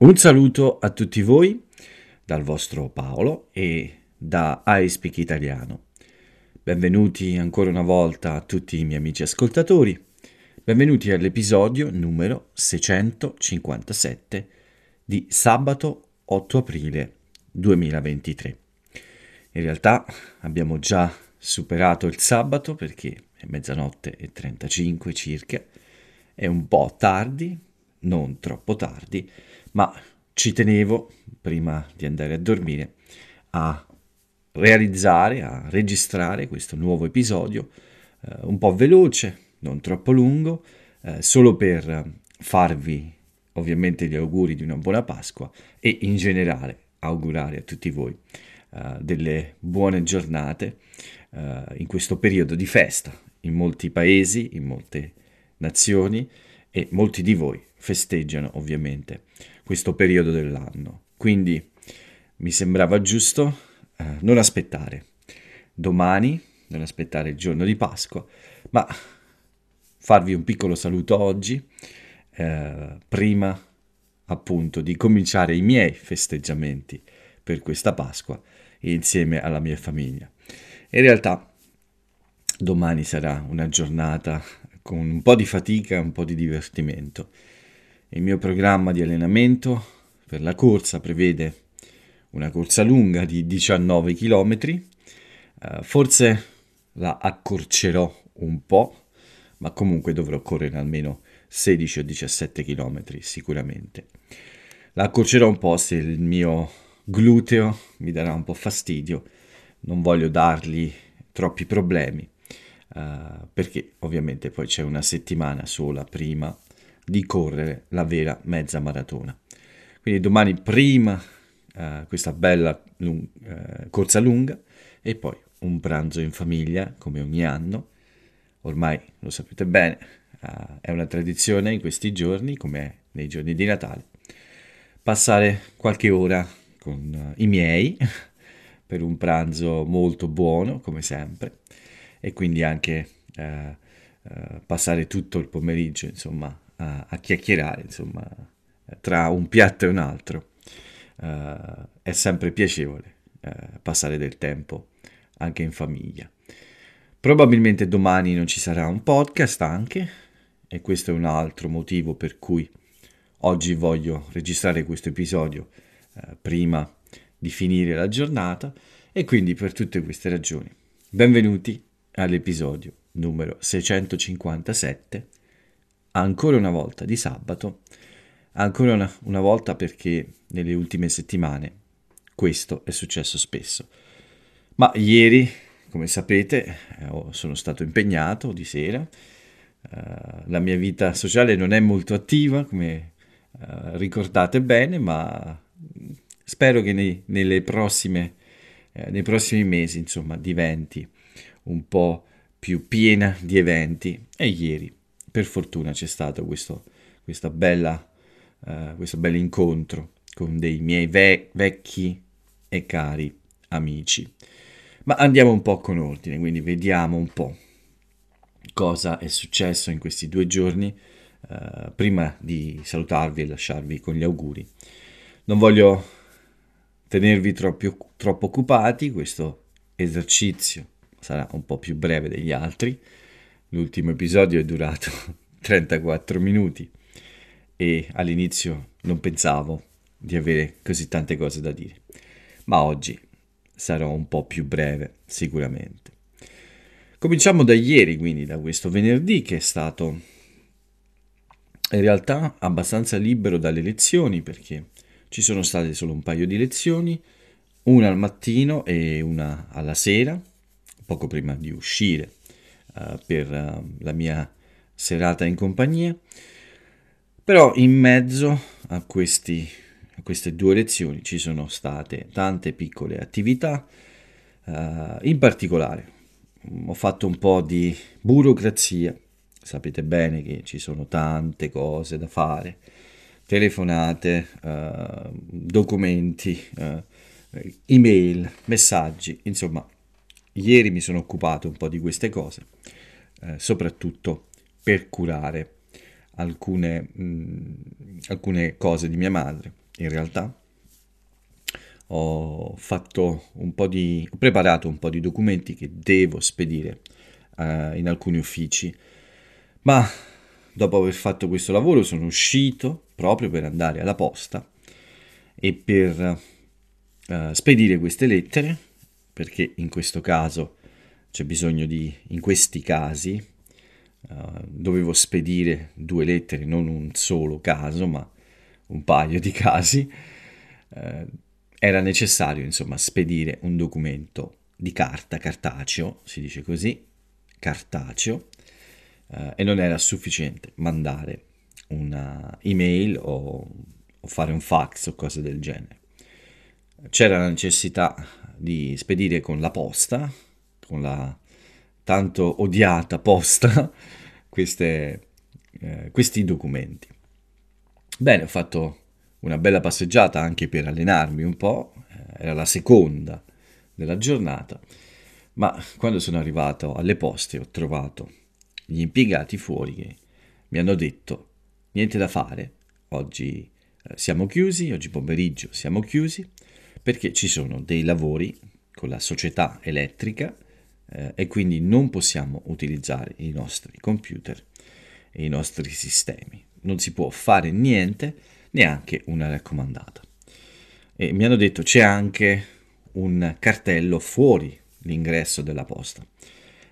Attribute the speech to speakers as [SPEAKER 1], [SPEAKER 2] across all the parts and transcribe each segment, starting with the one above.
[SPEAKER 1] Un saluto a tutti voi dal vostro Paolo e da iSpeak Italiano. Benvenuti ancora una volta a tutti i miei amici ascoltatori. Benvenuti all'episodio numero 657 di sabato 8 aprile 2023. In realtà abbiamo già superato il sabato perché è mezzanotte e 35 circa, è un po' tardi, non troppo tardi, ma ci tenevo, prima di andare a dormire, a realizzare, a registrare questo nuovo episodio, eh, un po' veloce, non troppo lungo, eh, solo per farvi ovviamente gli auguri di una buona Pasqua e in generale augurare a tutti voi eh, delle buone giornate eh, in questo periodo di festa in molti paesi, in molte nazioni e molti di voi festeggiano ovviamente questo periodo dell'anno. Quindi mi sembrava giusto eh, non aspettare domani, non aspettare il giorno di Pasqua, ma farvi un piccolo saluto oggi, eh, prima appunto di cominciare i miei festeggiamenti per questa Pasqua insieme alla mia famiglia. In realtà domani sarà una giornata con un po' di fatica e un po' di divertimento il mio programma di allenamento per la corsa prevede una corsa lunga di 19 km, eh, forse la accorcerò un po', ma comunque dovrò correre almeno 16 o 17 km sicuramente. La accorcerò un po' se il mio gluteo mi darà un po' fastidio, non voglio dargli troppi problemi, eh, perché ovviamente poi c'è una settimana sola prima di correre la vera mezza maratona. Quindi domani prima eh, questa bella lung- eh, corsa lunga e poi un pranzo in famiglia come ogni anno. Ormai lo sapete bene, eh, è una tradizione in questi giorni come nei giorni di Natale. Passare qualche ora con eh, i miei per un pranzo molto buono come sempre e quindi anche eh, eh, passare tutto il pomeriggio insomma a, chiacchierare, insomma, tra un piatto e un altro. Uh, è sempre piacevole uh, passare del tempo anche in famiglia. Probabilmente domani non ci sarà un podcast anche e questo è un altro motivo per cui oggi voglio registrare questo episodio uh, prima di finire la giornata e quindi per tutte queste ragioni. Benvenuti all'episodio numero 657 ancora una volta di sabato, ancora una, una volta perché nelle ultime settimane questo è successo spesso. Ma ieri, come sapete, eh, oh, sono stato impegnato di sera, eh, la mia vita sociale non è molto attiva, come eh, ricordate bene, ma spero che nei, prossime, nei prossimi mesi, insomma, diventi un po' più piena di eventi. E ieri per fortuna c'è stato questo, questa bella, uh, questo bel incontro con dei miei ve- vecchi e cari amici. Ma andiamo un po' con ordine, quindi vediamo un po' cosa è successo in questi due giorni. Uh, prima di salutarvi e lasciarvi con gli auguri, non voglio tenervi troppi, troppo occupati, questo esercizio sarà un po' più breve degli altri. L'ultimo episodio è durato 34 minuti e all'inizio non pensavo di avere così tante cose da dire, ma oggi sarò un po' più breve sicuramente. Cominciamo da ieri, quindi da questo venerdì che è stato in realtà abbastanza libero dalle lezioni perché ci sono state solo un paio di lezioni, una al mattino e una alla sera, poco prima di uscire eh, per eh, la mia serata in compagnia. Però in mezzo a, questi, a, queste due lezioni ci sono state tante piccole attività, eh, in particolare mm, ho fatto un po' di burocrazia, sapete bene che ci sono tante cose da fare, telefonate, documenti, email, messaggi, insomma Ieri mi sono occupato un po' di queste cose, eh, soprattutto per curare alcune, mh, mm, alcune cose di mia madre. In realtà ho, di, ho preparato un po' di documenti che devo spedire eh, in alcuni uffici, ma dopo aver fatto questo lavoro sono uscito proprio per andare alla posta e per eh, spedire queste lettere perché in questo caso c'è bisogno di, in questi casi, uh, dovevo spedire due lettere, non un solo caso, ma un paio di casi, uh, era necessario insomma spedire un documento di carta, cartaceo, si dice così, cartaceo, uh, e non era sufficiente mandare una email o, o fare un fax o cose del genere. C'era la necessità di spedire con la posta, con la tanto odiata posta, queste, eh, questi documenti. Bene, ho fatto una bella passeggiata anche per allenarmi un po', eh, era la seconda della giornata, ma quando sono arrivato alle poste ho trovato gli impiegati fuori che mi hanno detto niente da fare, oggi eh, siamo chiusi, oggi pomeriggio siamo chiusi, perché ci sono dei lavori con la società elettrica eh, e quindi non possiamo utilizzare i nostri computer e i nostri sistemi. Non si può fare niente, neanche una raccomandata. E mi hanno detto c'è anche un cartello fuori l'ingresso della posta.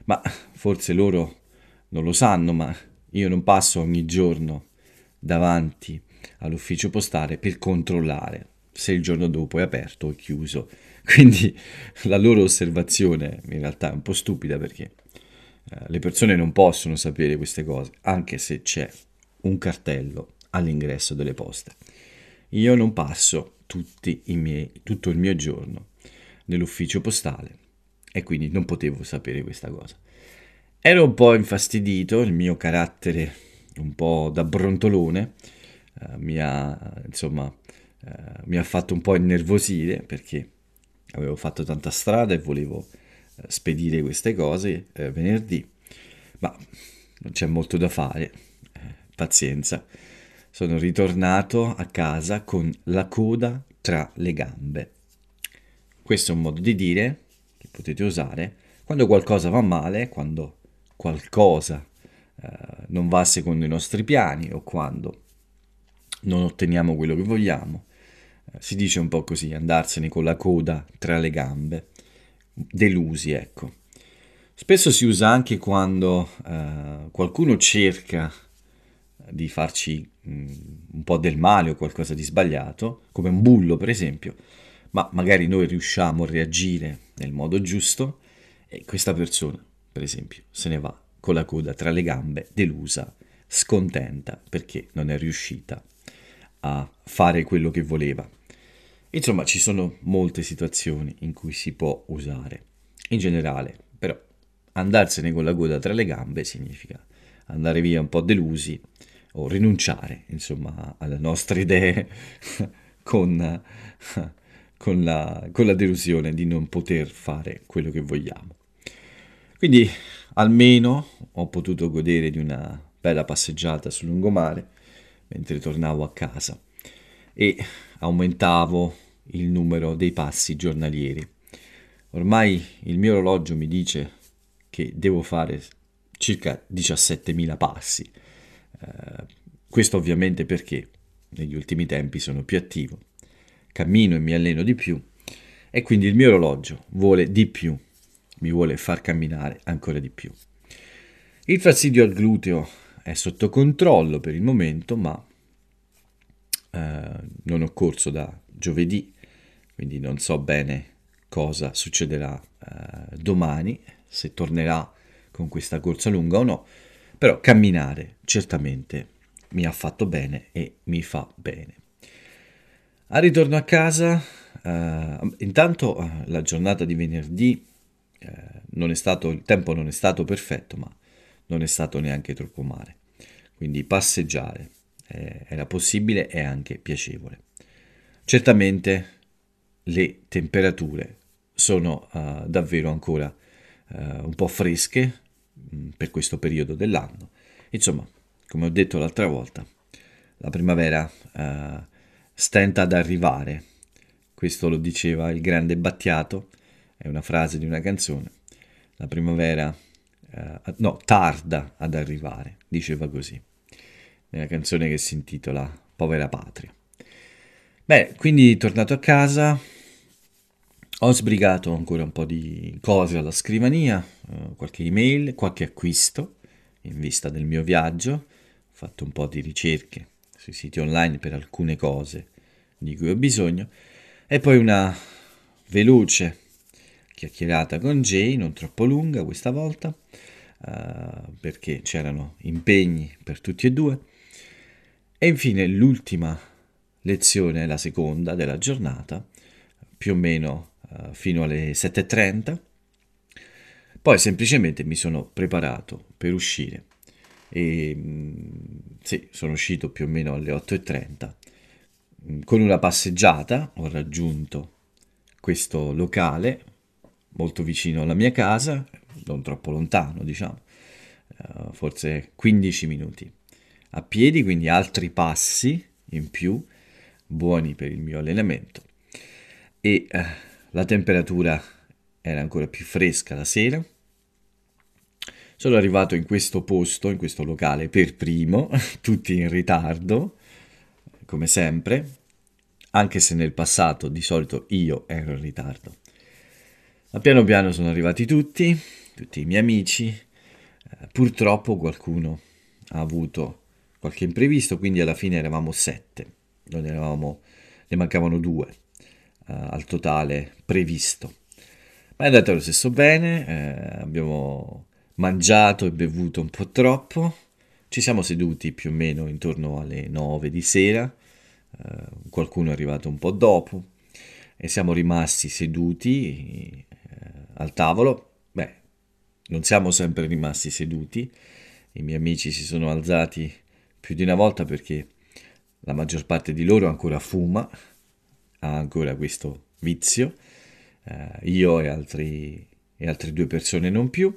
[SPEAKER 1] Ma forse loro non lo sanno, ma io non passo ogni giorno davanti all'ufficio postale per controllare se il giorno dopo è aperto o chiuso. Quindi la loro osservazione in realtà è un po' stupida perché eh, le persone non possono sapere queste cose, anche se c'è un cartello all'ingresso delle poste. Io non passo miei, tutto il mio giorno nell'ufficio postale e quindi non potevo sapere questa cosa. Ero un po' infastidito, il mio carattere un po' da brontolone eh, mi ha insomma eh, mi ha fatto un po' innervosire perché avevo fatto tanta strada e volevo eh, spedire queste cose eh, venerdì, ma non c'è molto da fare, eh, pazienza. Sono ritornato a casa con la coda tra le gambe. Questo è un modo di dire che potete usare quando qualcosa va male, quando qualcosa eh, non va secondo i nostri piani o quando non otteniamo quello che vogliamo si dice un po' così, andarsene con la coda tra le gambe, delusi, ecco. Spesso si usa anche quando eh, qualcuno cerca di farci mh, mm, un po' del male o qualcosa di sbagliato, come un bullo per esempio, ma magari noi riusciamo a reagire nel modo giusto e questa persona, per esempio, se ne va con la coda tra le gambe, delusa, scontenta perché non è riuscita a fare quello che voleva. Insomma, ci sono molte situazioni in cui si può usare. In generale, però, andarsene con la coda tra le gambe significa andare via un po' delusi o rinunciare, insomma, alle nostre idee con, con, la, con la delusione di non poter fare quello che vogliamo. Quindi almeno ho potuto godere di una bella passeggiata sul lungomare mentre tornavo a casa e aumentavo il numero dei passi giornalieri. Ormai il mio orologio mi dice che devo fare circa 17.000 passi. Eh, questo ovviamente perché negli ultimi tempi sono più attivo, cammino e mi alleno di più e quindi il mio orologio vuole di più, mi vuole far camminare ancora di più. Il fastidio al gluteo è sotto controllo per il momento, ma eh, non ho corso da giovedì, quindi non so bene cosa succederà eh, domani, se tornerà con questa corsa lunga o no, però camminare certamente mi ha fatto bene e mi fa bene. Al ritorno a casa, eh, intanto eh, la giornata di venerdì, eh, non è stato, il tempo non è stato perfetto, ma non è stato neanche troppo male. Quindi passeggiare eh, era possibile e anche piacevole. Certamente le temperature sono eh, davvero ancora eh, un po' fresche mh, mm, per questo periodo dell'anno. Insomma, come ho detto l'altra volta, la primavera eh, stenta ad arrivare. Questo lo diceva il grande Battiato, è una frase di una canzone. La primavera uh, no, tarda ad arrivare, diceva così, nella canzone che si intitola Povera Patria. Beh, quindi tornato a casa, ho sbrigato ancora un po' di cose alla scrivania, uh, qualche email, qualche acquisto in vista del mio viaggio, ho fatto un po' di ricerche sui siti online per alcune cose di cui ho bisogno e poi una veloce chiacchierata con Jay, non troppo lunga questa volta, uh, perché c'erano impegni per tutti e due. E infine l'ultima lezione, la seconda della giornata, più o meno uh, fino alle 7.30. Poi semplicemente mi sono preparato per uscire e mm, sì, sono uscito più o meno alle 8.30. Mm, con una passeggiata ho raggiunto questo locale molto vicino alla mia casa, non troppo lontano, diciamo, uh, forse 15 minuti a piedi, quindi altri passi in più buoni per il mio allenamento. E uh, la temperatura era ancora più fresca la sera. Sono arrivato in questo posto, in questo locale per primo, tutti in ritardo, come sempre, anche se nel passato di solito io ero in ritardo. Ma piano piano sono arrivati tutti, tutti i miei amici. Eh, purtroppo qualcuno ha avuto qualche imprevisto, quindi alla fine eravamo sette. Noi eravamo, ne mancavano due eh, al totale previsto. Ma è andato lo stesso bene, eh, abbiamo mangiato e bevuto un po' troppo. Ci siamo seduti più o meno intorno alle nove di sera, eh, qualcuno è arrivato un po' dopo e siamo rimasti seduti al tavolo, beh, non siamo sempre rimasti seduti, i miei amici si sono alzati più di una volta perché la maggior parte di loro ancora fuma, ha ancora questo vizio, eh, io e, altri, e altre due persone non più,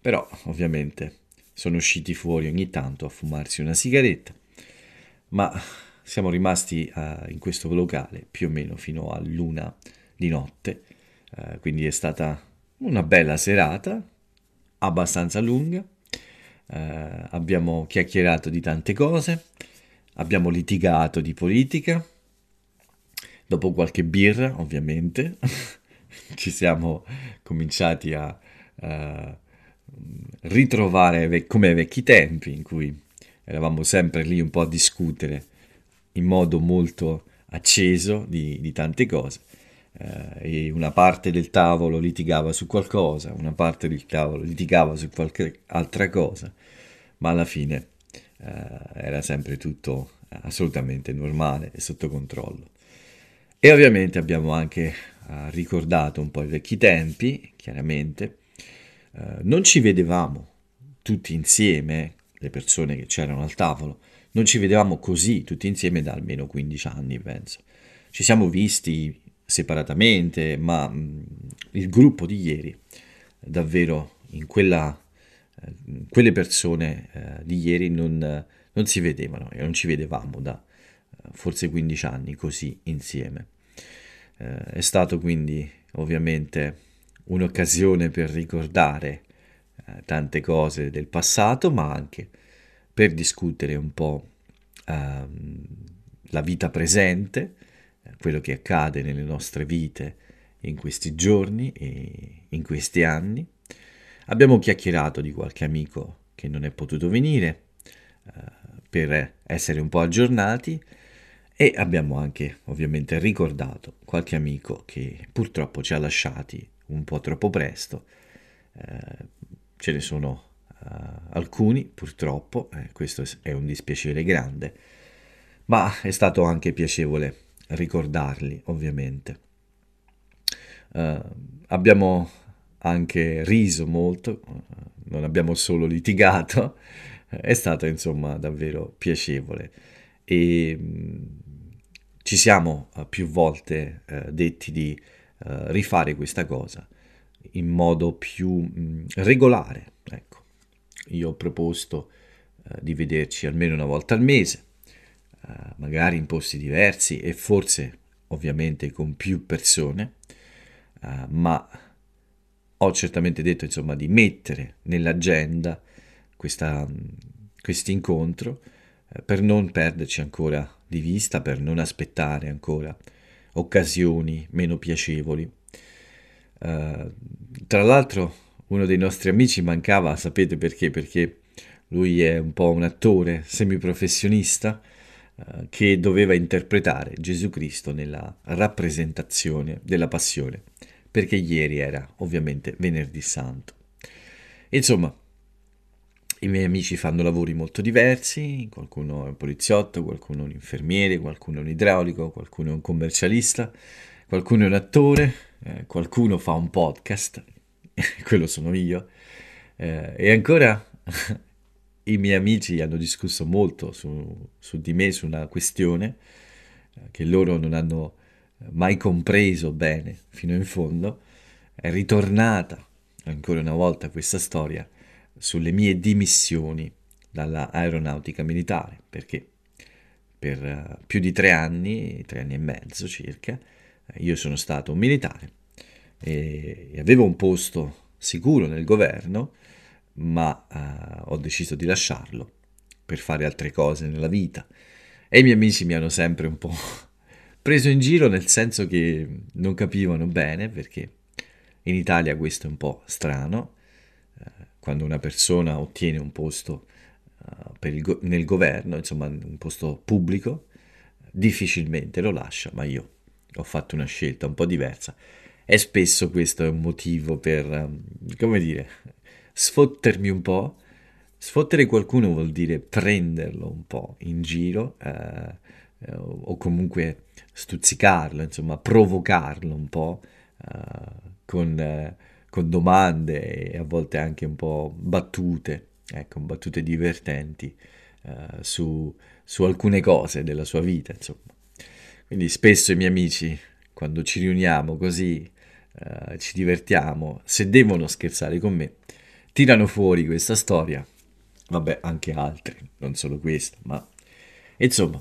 [SPEAKER 1] però ovviamente sono usciti fuori ogni tanto a fumarsi una sigaretta, ma siamo rimasti eh, in questo locale più o meno fino a all'una di notte eh, quindi è stata una bella serata, abbastanza lunga, eh, abbiamo chiacchierato di tante cose, abbiamo litigato di politica, dopo qualche birra ovviamente ci siamo cominciati a eh, ritrovare ve- come ai vecchi tempi in cui eravamo sempre lì un po' a discutere in modo molto acceso di, di tante cose eh, e una parte del tavolo litigava su qualcosa, una parte del tavolo litigava su qualche altra cosa, ma alla fine eh, era sempre tutto assolutamente normale e sotto controllo. E ovviamente abbiamo anche eh, ricordato un po' i vecchi tempi, chiaramente, eh, non ci vedevamo tutti insieme, le persone che c'erano al tavolo, non ci vedevamo così tutti insieme da almeno 15 anni, penso. Ci siamo visti separatamente, ma mh, mm, il gruppo di ieri, davvero in quella, eh, quelle persone eh, di ieri non, non, si vedevano e non ci vedevamo da eh, forse 15 anni così insieme. Eh, è stato quindi ovviamente un'occasione per ricordare eh, tante cose del passato, ma anche per discutere un po' ehm, la vita presente quello che accade nelle nostre vite in questi giorni e in questi anni. Abbiamo chiacchierato di qualche amico che non è potuto venire eh, per essere un po' aggiornati e abbiamo anche ovviamente ricordato qualche amico che purtroppo ci ha lasciati un po' troppo presto. Eh, ce ne sono eh, alcuni purtroppo, eh, questo è un dispiacere grande, ma è stato anche piacevole ricordarli ovviamente. Uh, abbiamo anche riso molto, eh, non abbiamo solo litigato, è stato insomma davvero piacevole e mm, ci siamo eh, più volte uh, detti di rifare questa cosa in modo più mh, mm, regolare. Ecco, io ho proposto di vederci almeno una volta al mese eh, magari in posti diversi e forse ovviamente con più persone, eh, ma ho certamente detto insomma di mettere nell'agenda questo mm, incontro eh, per non perderci ancora di vista, per non aspettare ancora occasioni meno piacevoli. Uh, tra l'altro uno dei nostri amici mancava, sapete perché? Perché lui è un po' un attore semiprofessionista eh, che doveva interpretare Gesù Cristo nella rappresentazione della passione, perché ieri era ovviamente venerdì santo. Insomma, i miei amici fanno lavori molto diversi, qualcuno è un poliziotto, qualcuno è un infermiere, qualcuno è un idraulico, qualcuno è un commercialista, qualcuno è un attore, eh, qualcuno fa un podcast, quello sono io, eh, e ancora i miei amici hanno discusso molto su, su di me, su una questione eh, che loro non hanno mai compreso bene fino in fondo, è ritornata ancora una volta questa storia sulle mie dimissioni dall'aeronautica militare, perché per eh, più di tre anni, tre anni e mezzo circa, eh, io sono stato un militare e avevo un posto sicuro nel governo ma eh, ho deciso di lasciarlo per fare altre cose nella vita. E i miei amici mi hanno sempre un po' preso in giro nel senso che non capivano bene perché in Italia questo è un po' strano, eh, quando una persona ottiene un posto eh, go- nel governo, insomma un posto pubblico, difficilmente lo lascia, ma io ho fatto una scelta un po' diversa e spesso questo è un motivo per, ehm, come dire, sfottermi un po'. Sfottere qualcuno vuol dire prenderlo un po' in giro eh, eh o comunque stuzzicarlo, insomma provocarlo un po' eh, con, eh, con, domande e a volte anche un po' battute, ecco, battute divertenti eh, su, su alcune cose della sua vita, insomma. Quindi spesso i miei amici, quando ci riuniamo così, ci divertiamo, se devono scherzare con me, tirano fuori questa storia. Vabbè, anche altre, non solo questa, ma insomma,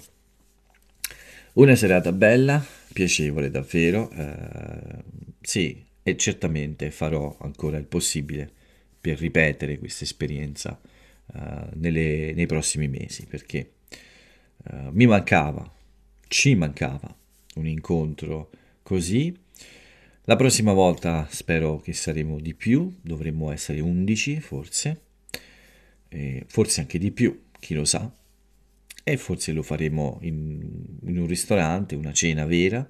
[SPEAKER 1] una serata bella, piacevole davvero. Eh, sì, e certamente farò ancora il possibile per ripetere questa esperienza eh, nelle, nei prossimi mesi, perché eh, mi mancava, ci mancava un incontro così la prossima volta spero che saremo di più, dovremmo essere 11 forse, eh, forse anche di più, chi lo sa, e forse lo faremo in, in un ristorante, una cena vera,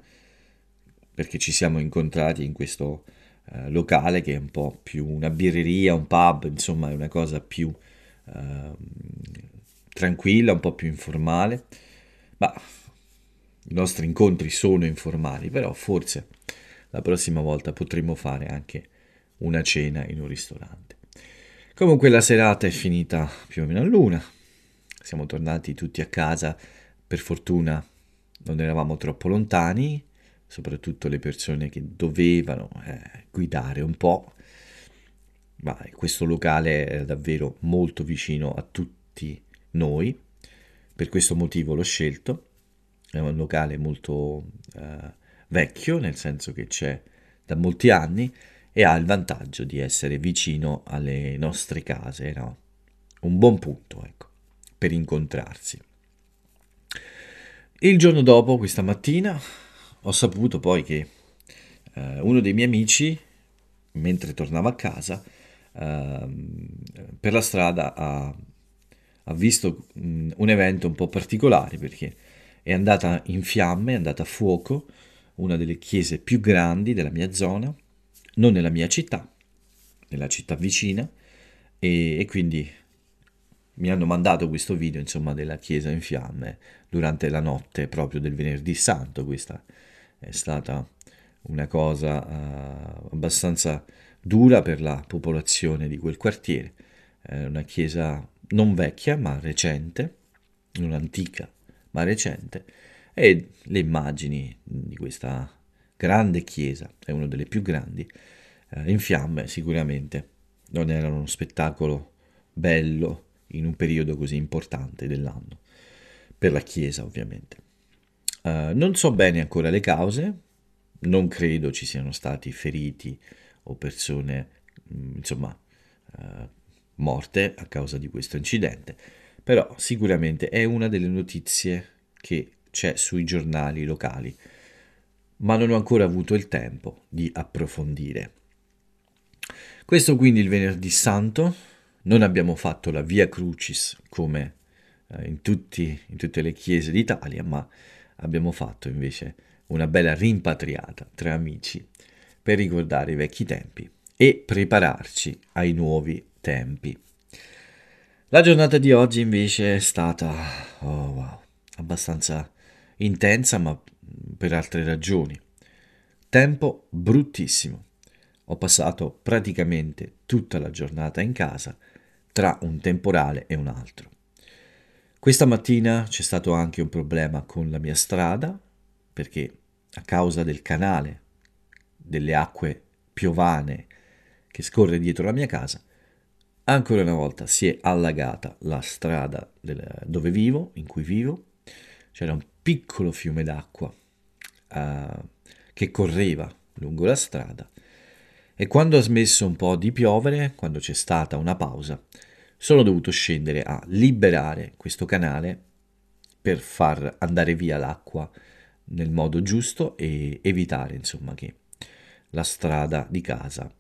[SPEAKER 1] perché ci siamo incontrati in questo eh, locale che è un po' più una birreria, un pub, insomma è una cosa più eh, tranquilla, un po' più informale, ma i nostri incontri sono informali, però forse la prossima volta potremo fare anche una cena in un ristorante. Comunque la serata è finita più o meno a luna, siamo tornati tutti a casa, per fortuna non eravamo troppo lontani, soprattutto le persone che dovevano eh, guidare un po', ma questo locale è davvero molto vicino a tutti noi, per questo motivo l'ho scelto, è un locale molto eh, vecchio, nel senso che c'è da molti anni, e ha il vantaggio di essere vicino alle nostre case, no? Un buon punto, ecco, per incontrarsi. Il giorno dopo, questa mattina, ho saputo poi che eh, uno dei miei amici, mentre tornava a casa, eh, per la strada ha, ha visto mh, un evento un po' particolare perché è andata in fiamme, è andata a fuoco una delle chiese più grandi della mia zona, non nella mia città, nella città vicina, e, e quindi mi hanno mandato questo video, insomma, della chiesa in fiamme durante la notte proprio del venerdì santo. Questa è stata una cosa uh, abbastanza dura per la popolazione di quel quartiere. È una chiesa non vecchia, ma recente, non antica, ma recente e le immagini di questa grande chiesa, è una delle più grandi, eh, in fiamme sicuramente. Non era uno spettacolo bello in un periodo così importante dell'anno, per la chiesa ovviamente. Eh, non so bene ancora le cause, non credo ci siano stati feriti o persone, mm, insomma, eh, morte a causa di questo incidente, però sicuramente è una delle notizie che c'è sui giornali locali, ma non ho ancora avuto il tempo di approfondire. Questo quindi il venerdì santo, non abbiamo fatto la via crucis come eh, in, tutti, in tutte le chiese d'Italia, ma abbiamo fatto invece una bella rimpatriata tra amici per ricordare i vecchi tempi e prepararci ai nuovi tempi. La giornata di oggi invece è stata oh wow, abbastanza intensa ma per altre ragioni. Tempo bruttissimo. Ho passato praticamente tutta la giornata in casa tra un temporale e un altro. Questa mattina c'è stato anche un problema con la mia strada perché a causa del canale delle acque piovane che scorre dietro la mia casa, ancora una volta si è allagata la strada del, dove vivo, in cui vivo. C'era un piccolo fiume d'acqua uh, che correva lungo la strada e quando ha smesso un po' di piovere, quando c'è stata una pausa, sono dovuto scendere a liberare questo canale per far andare via l'acqua nel modo giusto e evitare insomma che la strada di casa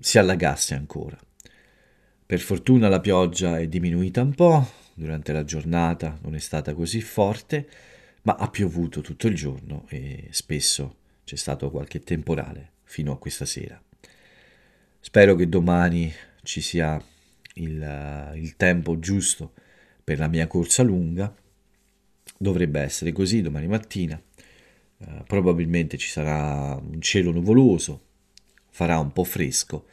[SPEAKER 1] si allagasse ancora. Per fortuna la pioggia è diminuita un po', durante la giornata non è stata così forte, ma ha piovuto tutto il giorno e spesso c'è stato qualche temporale fino a questa sera. Spero che domani ci sia il, il tempo giusto per la mia corsa lunga. Dovrebbe essere così domani mattina. Eh, probabilmente ci sarà un cielo nuvoloso, farà un po' fresco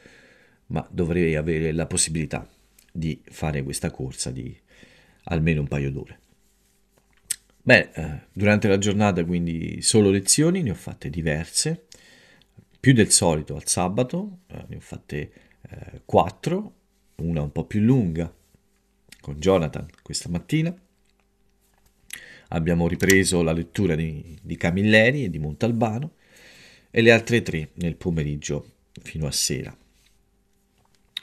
[SPEAKER 1] ma dovrei avere la possibilità di fare questa corsa di almeno un paio d'ore. Beh, eh, durante la giornata quindi solo lezioni, ne ho fatte diverse, più del solito al sabato, eh, ne ho fatte eh, quattro, una un po' più lunga con Jonathan questa mattina. Abbiamo ripreso la lettura di, di Camilleri e di Montalbano e le altre tre nel pomeriggio fino a sera.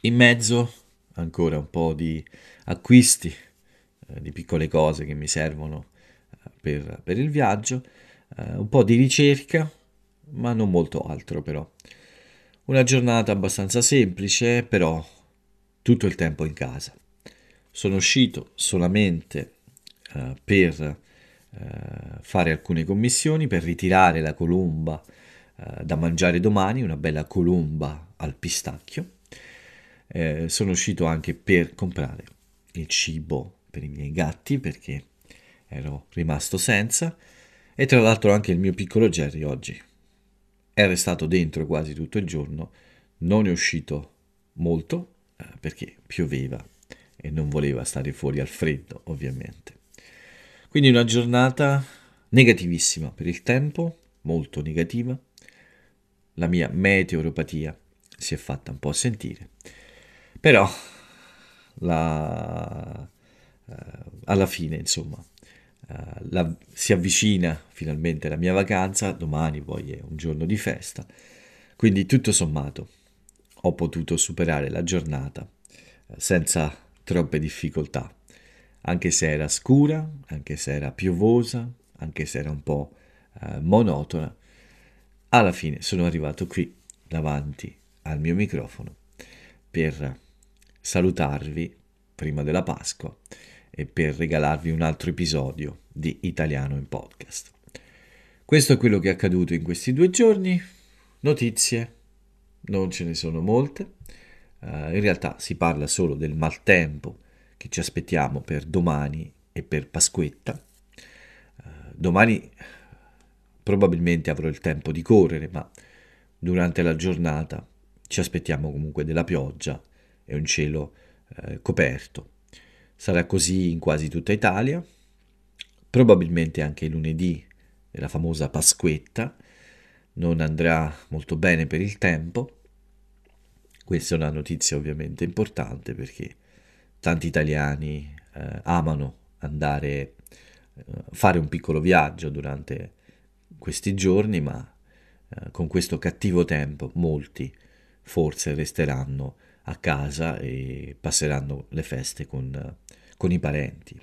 [SPEAKER 1] In mezzo ancora un po' di acquisti, eh, di piccole cose che mi servono eh, per, per il viaggio, eh, un po' di ricerca, ma non molto altro però. Una giornata abbastanza semplice, però tutto il tempo in casa. Sono uscito solamente eh, per eh, fare alcune commissioni, per ritirare la colomba eh, da mangiare domani, una bella colomba al pistacchio eh, sono uscito anche per comprare il cibo per i miei gatti perché ero rimasto senza e tra l'altro anche il mio piccolo Jerry oggi è restato dentro quasi tutto il giorno, non è uscito molto eh, perché pioveva e non voleva stare fuori al freddo ovviamente. Quindi una giornata negativissima per il tempo, molto negativa. La mia meteoropatia si è fatta un po' sentire però la, eh, alla fine, insomma, eh, la, si avvicina finalmente la mia vacanza, domani poi è un giorno di festa, quindi tutto sommato ho potuto superare la giornata eh, senza troppe difficoltà, anche se era scura, anche se era piovosa, anche se era un po' eh, monotona, alla fine sono arrivato qui davanti al mio microfono per salutarvi prima della Pasqua e per regalarvi un altro episodio di Italiano in Podcast. Questo è quello che è accaduto in questi due giorni. Notizie, non ce ne sono molte. Uh, in realtà si parla solo del maltempo che ci aspettiamo per domani e per Pasquetta. Uh, domani probabilmente avrò il tempo di correre, ma durante la giornata ci aspettiamo comunque della pioggia è un cielo eh, coperto. Sarà così in quasi tutta Italia, probabilmente anche lunedì, la famosa Pasquetta, non andrà molto bene per il tempo. Questa è una notizia ovviamente importante perché tanti italiani eh, amano andare eh, fare un piccolo viaggio durante questi giorni, ma eh, con questo cattivo tempo molti forse resteranno a casa e passeranno le feste con, con i parenti.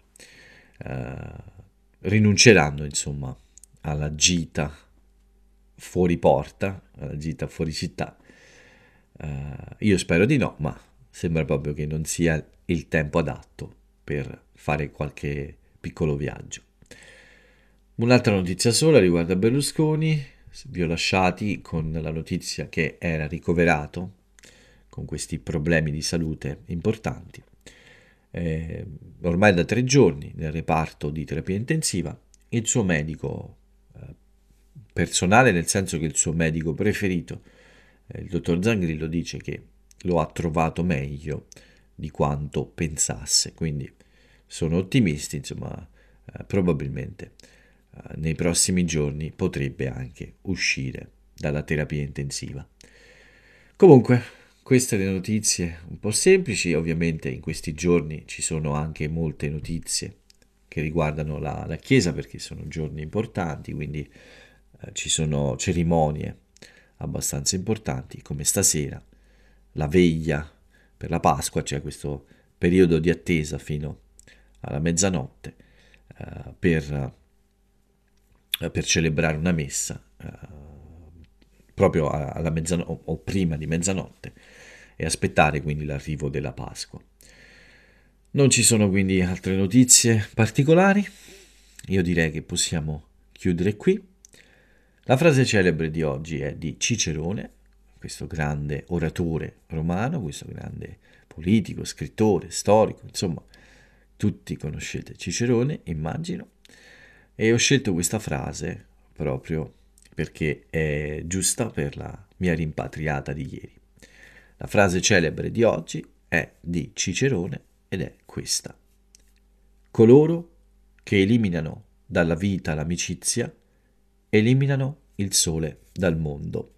[SPEAKER 1] Uh, rinunceranno insomma alla gita fuori porta, alla gita fuori città. Uh, io spero di no, ma sembra proprio che non sia il tempo adatto per fare qualche piccolo viaggio. Un'altra notizia sola riguarda Berlusconi, vi ho lasciati con la notizia che era ricoverato con questi problemi di salute importanti. Eh, ormai da tre giorni nel reparto di terapia intensiva, il suo medico eh, personale, nel senso che il suo medico preferito, eh, il dottor Zangrillo, dice che lo ha trovato meglio di quanto pensasse, quindi sono ottimisti, insomma, eh, probabilmente eh, nei prossimi giorni potrebbe anche uscire dalla terapia intensiva. Comunque, queste le notizie un po' semplici, ovviamente in questi giorni ci sono anche molte notizie che riguardano la, la Chiesa perché sono giorni importanti, quindi eh, ci sono cerimonie abbastanza importanti come stasera, la veglia per la Pasqua, cioè questo periodo di attesa fino alla mezzanotte eh, per, eh, per, celebrare una messa eh, proprio alla mezzanotte o prima di mezzanotte e aspettare quindi l'arrivo della Pasqua. Non ci sono quindi altre notizie particolari, io direi che possiamo chiudere qui. La frase celebre di oggi è di Cicerone, questo grande oratore romano, questo grande politico, scrittore, storico, insomma, tutti conoscete Cicerone, immagino, e ho scelto questa frase proprio perché è giusta per la mia rimpatriata di ieri. La frase celebre di oggi è di Cicerone ed è questa. Coloro che eliminano dalla vita l'amicizia eliminano il sole dal mondo.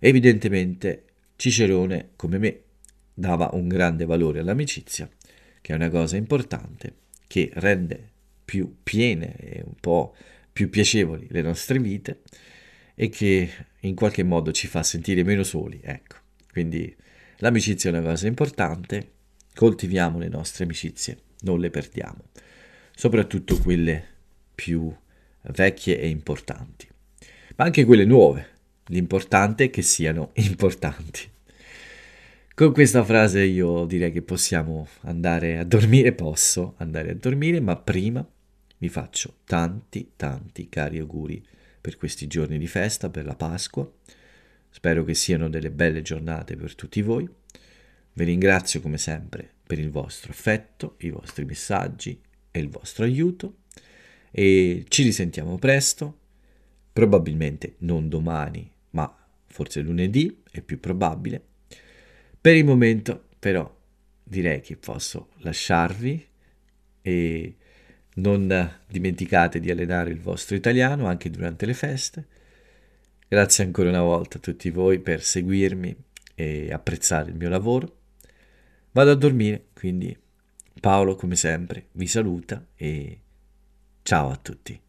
[SPEAKER 1] Evidentemente Cicerone, come me, dava un grande valore all'amicizia, che è una cosa importante, che rende più piene e un po' più piacevoli le nostre vite e che in qualche modo ci fa sentire meno soli, ecco. Quindi l'amicizia è una cosa importante, coltiviamo le nostre amicizie, non le perdiamo, soprattutto quelle più vecchie e importanti, ma anche quelle nuove. L'importante è che siano importanti. Con questa frase io direi che possiamo andare a dormire, posso andare a dormire, ma prima vi faccio tanti, tanti cari auguri per questi giorni di festa, per la Pasqua. Spero che siano delle belle giornate per tutti voi. Vi ringrazio come sempre per il vostro affetto, i vostri messaggi e il vostro aiuto e ci risentiamo presto, probabilmente non domani, ma forse lunedì è più probabile. Per il momento però direi che posso lasciarvi e non dimenticate di allenare il vostro italiano anche durante le feste Grazie ancora una volta a tutti voi per seguirmi e apprezzare il mio lavoro. Vado a dormire, quindi Paolo come sempre vi saluta e ciao a tutti.